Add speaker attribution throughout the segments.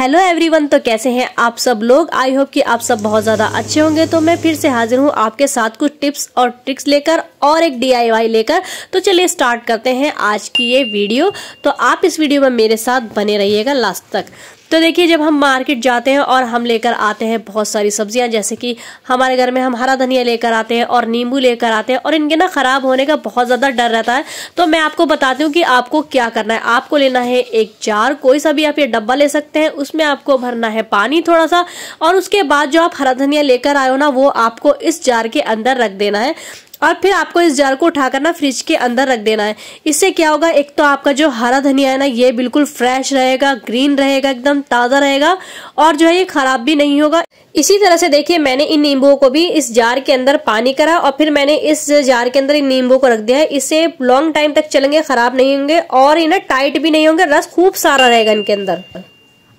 Speaker 1: hello everyone तो कैसे हैं आप सब लोग आई होप कि आप सब बहुत ज़्यादा अच्छे होंगे तो मैं फिर से हाजिर हूँ आपके साथ कुछ टिप्स और ट्रिक्स लेकर और एक डीआईवाई लेकर तो चलिए स्टार्ट करते हैं आज की ये वीडियो तो आप इस वीडियो में मेरे साथ बने रहिएगा लास्ट तक तो देखिए जब हम मार्केट जाते हैं और हम लेकर आते हैं बहुत सारी सब्जियां जैसे कि हमारे घर में हम हरा धनिया लेकर आते हैं और नींबू लेकर आते हैं और इनके ना ख़राब होने का बहुत ज़्यादा डर रहता है तो मैं आपको बताती हूँ कि आपको क्या करना है आपको लेना है एक जार कोई सा भी आप ये डब्बा ले सकते हैं उसमें आपको भरना है पानी थोड़ा सा और उसके बाद जो आप हरा धनिया लेकर आयो ना वो आपको इस जार के अंदर रख देना है और फिर आपको इस जार को उठाकर ना फ्रिज के अंदर रख देना है इससे क्या होगा एक तो आपका जो हरा धनिया है ना ये बिल्कुल फ्रेश रहेगा ग्रीन रहेगा एकदम ताज़ा रहेगा और जो है ये ख़राब भी नहीं होगा इसी तरह से देखिए मैंने इन नींबुओं को भी इस जार के अंदर पानी करा और फिर मैंने इस जार के अंदर इन नींबू को रख दिया है इससे लॉन्ग टाइम तक चलेंगे ख़राब नहीं होंगे और इन्हें ना टाइट भी नहीं होंगे रस खूब सारा रहेगा इनके अंदर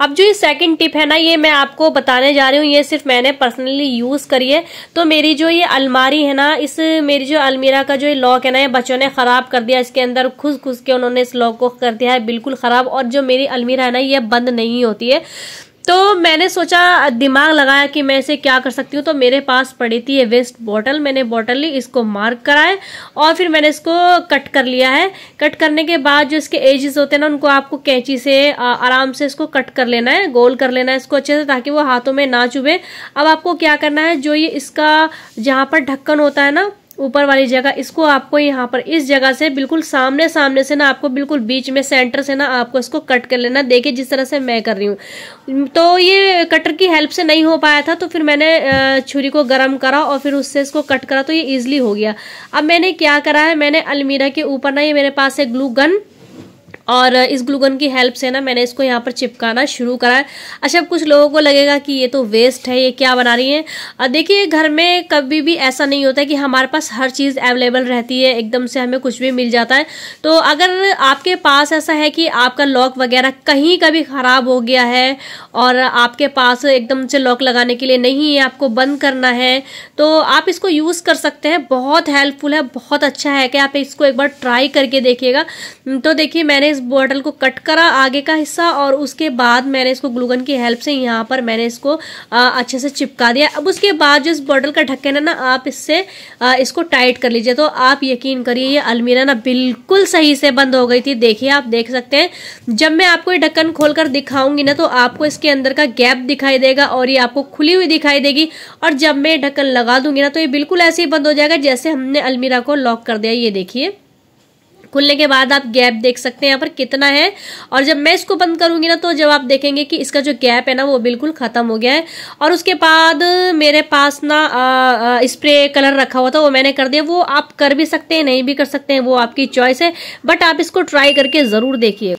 Speaker 1: अब जो ये सेकंड टिप है ना ये मैं आपको बताने जा रही हूँ ये सिर्फ मैंने पर्सनली यूज़ करी है तो मेरी जो ये अलमारी है ना इस मेरी जो अलमीरा का जो ये लॉक है ना ये बच्चों ने ख़राब कर दिया इसके अंदर खुश खुश के उन्होंने इस लॉक को कर दिया है बिल्कुल ख़राब और जो मेरी अलमीरा है ना ये बंद नहीं होती है तो मैंने सोचा दिमाग लगाया कि मैं इसे क्या कर सकती हूँ तो मेरे पास पड़ी थी ये वेस्ट बॉटल मैंने बॉटल ली इसको मार्क कराए और फिर मैंने इसको कट कर लिया है कट करने के बाद जो इसके एजेस होते हैं ना उनको आपको कैंची से आराम से इसको कट कर लेना है गोल कर लेना है इसको अच्छे से ताकि वो हाथों में ना चुभे अब आपको क्या करना है जो ये इसका जहाँ पर ढक्कन होता है ना ऊपर वाली जगह इसको आपको यहाँ पर इस जगह से बिल्कुल सामने सामने से ना आपको बिल्कुल बीच में सेंटर से ना आपको इसको कट कर लेना देखिए जिस तरह से मैं कर रही हूँ तो ये कटर की हेल्प से नहीं हो पाया था तो फिर मैंने छुरी को गर्म करा और फिर उससे इसको कट करा तो ये ईजिली हो गया अब मैंने क्या करा है मैंने अलमीरा के ऊपर ना ये मेरे पास है ग्लू गन और इस ग्लूगन की हेल्प से ना मैंने इसको यहाँ पर चिपकाना शुरू करा है अच्छा अब कुछ लोगों को लगेगा कि ये तो वेस्ट है ये क्या बना रही है देखिए घर में कभी भी ऐसा नहीं होता कि हमारे पास हर चीज़ अवेलेबल रहती है एकदम से हमें कुछ भी मिल जाता है तो अगर आपके पास ऐसा है कि आपका लॉक वगैरह कहीं का भी ख़राब हो गया है और आपके पास एकदम से लॉक लगाने के लिए नहीं है आपको बंद करना है तो आप इसको यूज़ कर सकते हैं बहुत हेल्पफुल है बहुत अच्छा है कि आप इसको एक बार ट्राई करके देखिएगा तो देखिए मैंने इस बॉटल को कट करा आगे का हिस्सा और उसके बाद मैंने इसको ग्लूगन की हेल्प से यहाँ पर मैंने इसको अच्छे से चिपका दिया अब उसके बाद जो इस बॉटल का ढक्कन है ना आप इससे इसको टाइट कर लीजिए तो आप यकीन करिए ये अलमीरा ना बिल्कुल सही से बंद हो गई थी देखिए आप देख सकते हैं जब मैं आपको ये ढक्कन खोलकर दिखाऊंगी ना तो आपको इसके अंदर का गैप दिखाई देगा और ये आपको खुली हुई दिखाई देगी और जब मैं ढक्कन लगा दूंगी ना तो ये बिल्कुल ऐसे ही बंद हो जाएगा जैसे हमने अलमीरा को लॉक कर दिया ये देखिए खुलने के बाद आप गैप देख सकते हैं यहाँ पर कितना है और जब मैं इसको बंद करूंगी ना तो जब आप देखेंगे कि इसका जो गैप है ना वो बिल्कुल खत्म हो गया है और उसके बाद मेरे पास ना स्प्रे कलर रखा हुआ था वो मैंने कर दिया वो आप कर भी सकते हैं नहीं भी कर सकते हैं वो आपकी चॉइस है बट आप इसको ट्राई करके जरूर देखिए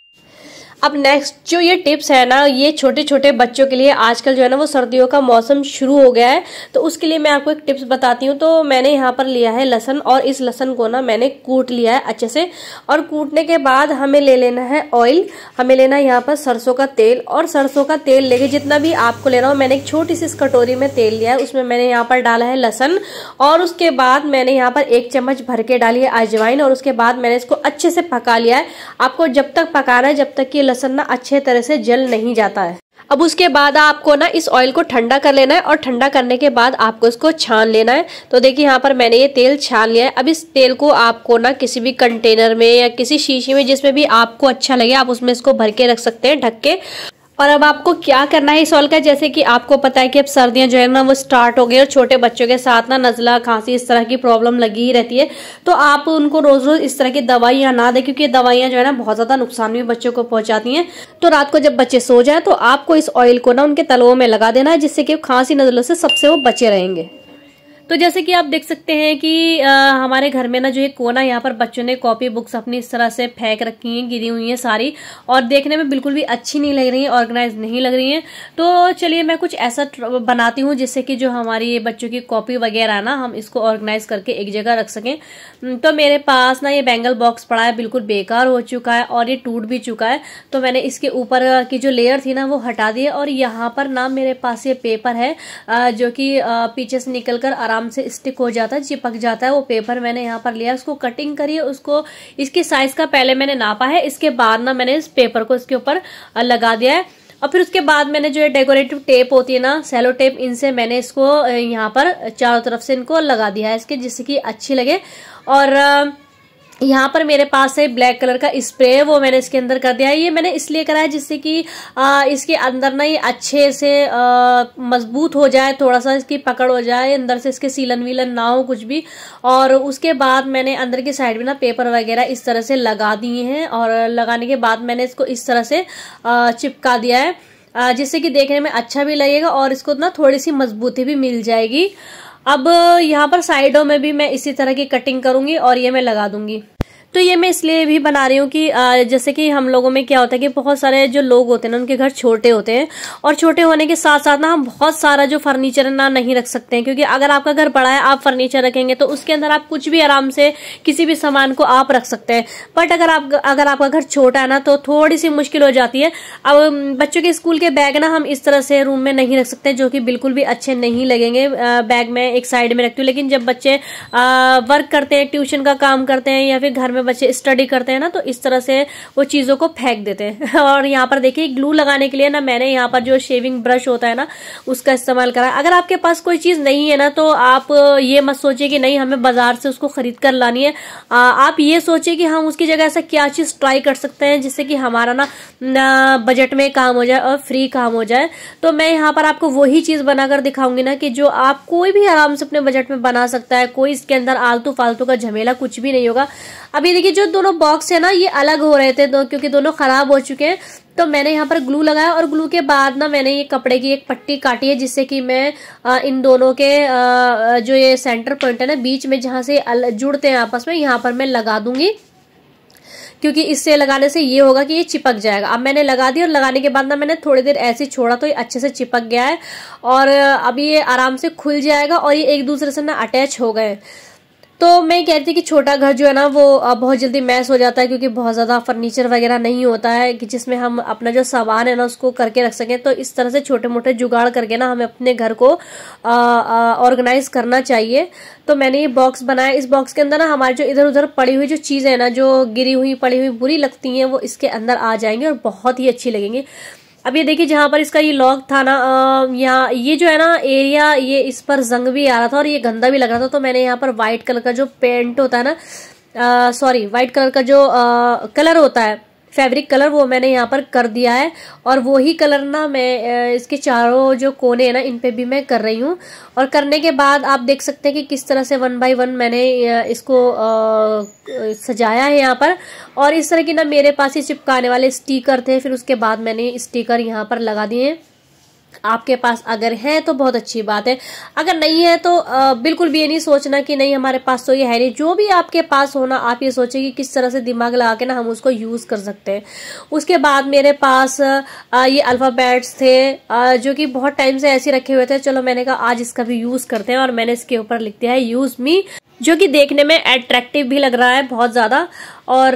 Speaker 1: अब नेक्स्ट जो ये टिप्स है ना ये छोटे छोटे बच्चों के लिए आजकल जो है ना वो सर्दियों का मौसम शुरू हो गया है तो उसके लिए मैं आपको एक टिप्स बताती हूँ तो मैंने यहाँ पर लिया है लहसन और इस लसन को ना मैंने कूट लिया है अच्छे से और कूटने के बाद हमें ले लेना है ऑयल हमें लेना है यहाँ पर सरसों का तेल और सरसों का तेल लेके जितना भी आपको लेना हो मैंने एक छोटी सी इस कटोरी में तेल लिया है उसमें मैंने यहाँ पर डाला है लहसन और उसके बाद मैंने यहाँ पर एक चम्मच भर के डाली है अजवाइन और उसके बाद मैंने इसको अच्छे से पका लिया है आपको जब तक पकाना है जब तक कि लहसन ना अच्छे तरह से जल नहीं जाता है अब उसके बाद आपको ना इस ऑयल को ठंडा कर लेना है और ठंडा करने के बाद आपको इसको छान लेना है तो देखिए यहाँ पर मैंने ये तेल छान लिया है अब इस तेल को आपको ना किसी भी कंटेनर में या किसी शीशे में जिसमें भी आपको अच्छा लगे आप उसमें इसको भर के रख सकते हैं ढक के और अब आपको क्या करना है इस ऑल का जैसे कि आपको पता है कि अब सर्दियां जो है ना वो स्टार्ट हो गई और छोटे बच्चों के साथ ना नजला खांसी इस तरह की प्रॉब्लम लगी ही रहती है तो आप उनको रोज रोज इस तरह की दवाइयां ना दें क्योंकि दवाइयां जो है ना बहुत ज़्यादा नुकसान भी बच्चों को पहुंचाती हैं तो रात को जब बच्चे सो जाए तो आपको इस ऑयल को ना उनके तलवों में लगा देना है जिससे कि खांसी नजलों से सबसे वो बचे रहेंगे तो जैसे कि आप देख सकते हैं कि आ, हमारे घर में ना जो एक कोना यहाँ पर बच्चों ने कॉपी बुक्स अपनी इस तरह से फेंक रखी हैं गिरी हुई हैं सारी और देखने में बिल्कुल भी अच्छी नहीं लग रही है ऑर्गेनाइज नहीं लग रही हैं तो चलिए मैं कुछ ऐसा बनाती हूँ जिससे कि जो हमारी बच्चों की कॉपी वगैरह ना हम इसको ऑर्गेनाइज करके एक जगह रख सकें तो मेरे पास ना ये बैंगल बॉक्स पड़ा है बिल्कुल बेकार हो चुका है और ये टूट भी चुका है तो मैंने इसके ऊपर की जो लेयर थी ना वो हटा दी और यहाँ पर ना मेरे पास ये पेपर है जो कि पीछे से निकल आराम आराम से स्टिक हो जाता है चिपक जाता है वो पेपर मैंने यहाँ पर लिया उसको कटिंग करी उसको इसके साइज का पहले मैंने नापा है इसके बाद ना मैंने इस पेपर को इसके ऊपर लगा दिया है और फिर उसके बाद मैंने जो है डेकोरेटिव टेप होती है ना सेलो टेप इनसे मैंने इसको यहाँ पर चारों तरफ से इनको लगा दिया है इसके जिससे कि अच्छी लगे और यहाँ पर मेरे पास है ब्लैक कलर का स्प्रे वो मैंने इसके अंदर कर दिया है ये मैंने इसलिए करा है जिससे कि आ, इसके अंदर ना ये अच्छे से मजबूत हो जाए थोड़ा सा इसकी पकड़ हो जाए अंदर से इसके सीलन वीलन ना हो कुछ भी और उसके बाद मैंने अंदर की साइड में ना पेपर वगैरह इस तरह से लगा दिए हैं और लगाने के बाद मैंने इसको इस तरह से आ, चिपका दिया है जिससे कि देखने में अच्छा भी लगेगा और इसको ना थोड़ी सी मजबूती भी मिल जाएगी अब यहाँ पर साइडों में भी मैं इसी तरह की कटिंग करूंगी और ये मैं लगा दूंगी तो ये मैं इसलिए भी बना रही हूँ कि जैसे कि हम लोगों में क्या होता है कि बहुत सारे जो लोग होते हैं ना उनके घर छोटे होते हैं और छोटे होने के साथ साथ ना हम बहुत सारा जो फर्नीचर ना नहीं रख सकते हैं क्योंकि अगर आपका घर बड़ा है आप फर्नीचर रखेंगे तो उसके अंदर आप कुछ भी आराम से किसी भी सामान को आप रख सकते हैं बट अगर आप अगर आपका घर छोटा है ना तो थोड़ी सी मुश्किल हो जाती है अब बच्चों के स्कूल के बैग ना हम इस तरह से रूम में नहीं रख सकते जो कि बिल्कुल भी अच्छे नहीं लगेंगे बैग में एक साइड में रखती हूँ लेकिन जब बच्चे वर्क करते हैं ट्यूशन का काम करते हैं या फिर घर में में बच्चे स्टडी करते हैं ना तो इस तरह से वो चीज़ों को फेंक देते हैं और यहाँ पर देखिए ग्लू लगाने के लिए ना मैंने यहाँ पर जो शेविंग ब्रश होता है ना उसका इस्तेमाल करा अगर आपके पास कोई चीज़ नहीं है ना तो आप ये मत सोचे कि नहीं हमें बाजार से उसको खरीद कर लानी है आ, आप ये सोचे कि हम उसकी जगह ऐसा क्या चीज़ ट्राई कर सकते हैं जिससे कि हमारा ना, ना बजट में काम हो जाए और फ्री काम हो जाए तो मैं यहाँ पर आपको वही चीज़ बनाकर दिखाऊंगी ना कि जो आप कोई भी आराम से अपने बजट में बना सकता है कोई इसके अंदर आलतू फालतू का झमेला कुछ भी नहीं होगा अभी ये देखिए जो दोनों बॉक्स है ना ये अलग हो रहे थे दो, क्योंकि दोनों खराब हो चुके हैं तो मैंने यहाँ पर ग्लू लगाया और ग्लू के बाद ना मैंने ये कपड़े की एक पट्टी काटी है जिससे कि मैं आ, इन दोनों के आ, जो ये सेंटर पॉइंट है ना बीच में जहाँ से जुड़ते हैं आपस में यहाँ पर मैं लगा दूंगी क्योंकि इससे लगाने से ये होगा कि ये चिपक जाएगा अब मैंने लगा दी और लगाने के बाद ना मैंने थोड़ी देर ऐसे छोड़ा तो ये अच्छे से चिपक गया है और अब ये आराम से खुल जाएगा और ये एक दूसरे से ना अटैच हो गए तो मैं कह रही थी कि छोटा घर जो है ना वो बहुत जल्दी मैस हो जाता है क्योंकि बहुत ज़्यादा फर्नीचर वगैरह नहीं होता है कि जिसमें हम अपना जो सामान है ना उसको करके रख सकें तो इस तरह से छोटे मोटे जुगाड़ करके ना हमें अपने घर को ऑर्गेनाइज करना चाहिए तो मैंने ये बॉक्स बनाया इस बॉक्स के अंदर ना हमारे जो इधर उधर पड़ी हुई जो चीज़ें ना जो गिरी हुई पड़ी हुई बुरी लगती हैं वो इसके अंदर आ जाएंगी और बहुत ही अच्छी लगेंगी अब ये देखिए जहां पर इसका ये लॉक था ना यहाँ ये जो है ना एरिया ये इस पर जंग भी आ रहा था और ये गंदा भी लग रहा था तो मैंने यहाँ पर व्हाइट कलर का जो पेंट होता है ना सॉरी व्हाइट कलर का जो आ, कलर होता है फैब्रिक कलर वो मैंने यहाँ पर कर दिया है और वही कलर ना मैं इसके चारों जो कोने हैं ना इन पे भी मैं कर रही हूँ और करने के बाद आप देख सकते हैं कि किस तरह से वन बाय वन मैंने इसको आ, सजाया है यहाँ पर और इस तरह की ना मेरे पास ही चिपकाने वाले स्टीकर थे फिर उसके बाद मैंने स्टीकर यहाँ पर लगा दिए हैं आपके पास अगर है तो बहुत अच्छी बात है अगर नहीं है तो आ, बिल्कुल भी ये नहीं सोचना कि नहीं हमारे पास तो ये है नहीं जो भी आपके पास होना आप ये सोचें कि किस तरह से दिमाग लगा के ना हम उसको यूज़ कर सकते हैं उसके बाद मेरे पास आ, ये अल्फ़ाबेट्स थे आ, जो कि बहुत टाइम से ऐसे रखे हुए थे चलो मैंने कहा आज इसका भी यूज़ करते हैं और मैंने इसके ऊपर लिख दिया है यूज़ मी जो कि देखने में अट्रैक्टिव भी लग रहा है बहुत ज़्यादा और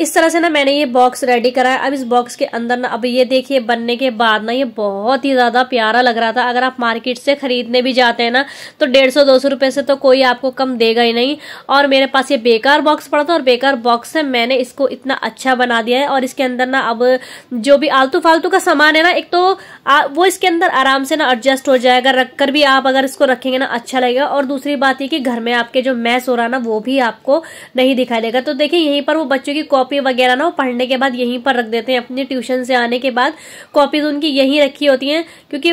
Speaker 1: इस तरह से ना मैंने ये बॉक्स रेडी कराया अब इस बॉक्स के अंदर ना अब ये देखिए बनने के बाद ना ये बहुत ही ज़्यादा प्यारा लग रहा था अगर आप मार्केट से ख़रीदने भी जाते हैं ना तो डेढ़ सौ दो सौ रुपये से तो कोई आपको कम देगा ही नहीं और मेरे पास ये बेकार बॉक्स पड़ा था और बेकार बॉक्स से मैंने इसको इतना अच्छा बना दिया है और इसके अंदर ना अब जो भी आलतू फालतू का सामान है ना एक तो आ, वो इसके अंदर आराम से ना एडजस्ट हो जाएगा रख कर भी आप अगर इसको रखेंगे ना अच्छा लगेगा और दूसरी बात ये कि घर में आपके जो मैस हो रहा ना वो भी आपको नहीं दिखाई देगा तो देखिए यहीं पर पर वो बच्चों की कॉपी वगैरह ना पढ़ने के बाद यहीं पर रख देते हैं अपने ट्यूशन से आने के बाद कॉपीज उनकी यहीं रखी होती हैं क्योंकि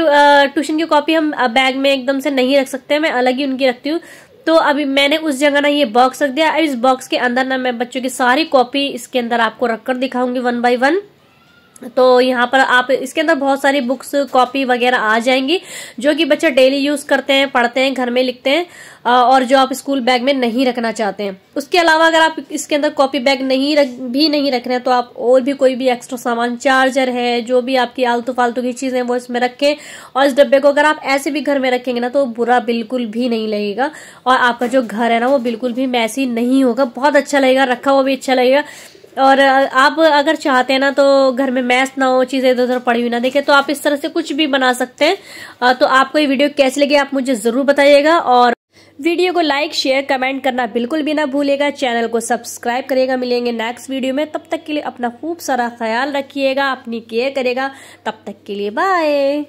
Speaker 1: ट्यूशन की कॉपी हम बैग में एकदम से नहीं रख सकते मैं अलग ही उनकी रखती हूँ तो अभी मैंने उस जगह ना ये बॉक्स रख दिया अब इस बॉक्स के अंदर ना मैं बच्चों की सारी कॉपी इसके अंदर आपको रखकर दिखाऊंगी वन बाई वन तो यहाँ पर आप इसके अंदर बहुत सारी बुक्स कॉपी वगैरह आ जाएंगी जो कि बच्चे डेली यूज़ करते हैं पढ़ते हैं घर में लिखते हैं और जो आप स्कूल बैग में नहीं रखना चाहते हैं उसके अलावा अगर आप इसके अंदर कॉपी बैग नहीं रख भी नहीं रख रहे हैं तो आप और भी कोई भी एक्स्ट्रा सामान चार्जर है जो भी आपकी आलतू फालतू की चीज़ें वो इसमें रखें और इस डब्बे को अगर आप ऐसे भी घर में रखेंगे ना तो बुरा बिल्कुल भी नहीं लगेगा और आपका जो घर है ना वो बिल्कुल भी मैसी नहीं होगा बहुत अच्छा लगेगा रखा हुआ भी अच्छा लगेगा और आप अगर चाहते हैं ना तो घर में मैस ना हो चीज़ें इधर उधर पड़ी हुई ना देखे तो आप इस तरह से कुछ भी बना सकते हैं तो आपको ये वीडियो कैसी लगे आप मुझे ज़रूर बताइएगा और वीडियो को लाइक शेयर कमेंट करना बिल्कुल भी ना भूलेगा चैनल को सब्सक्राइब करेगा मिलेंगे नेक्स्ट वीडियो में तब तक के लिए अपना खूब सारा ख्याल रखिएगा अपनी केयर करेगा तब तक के लिए बाय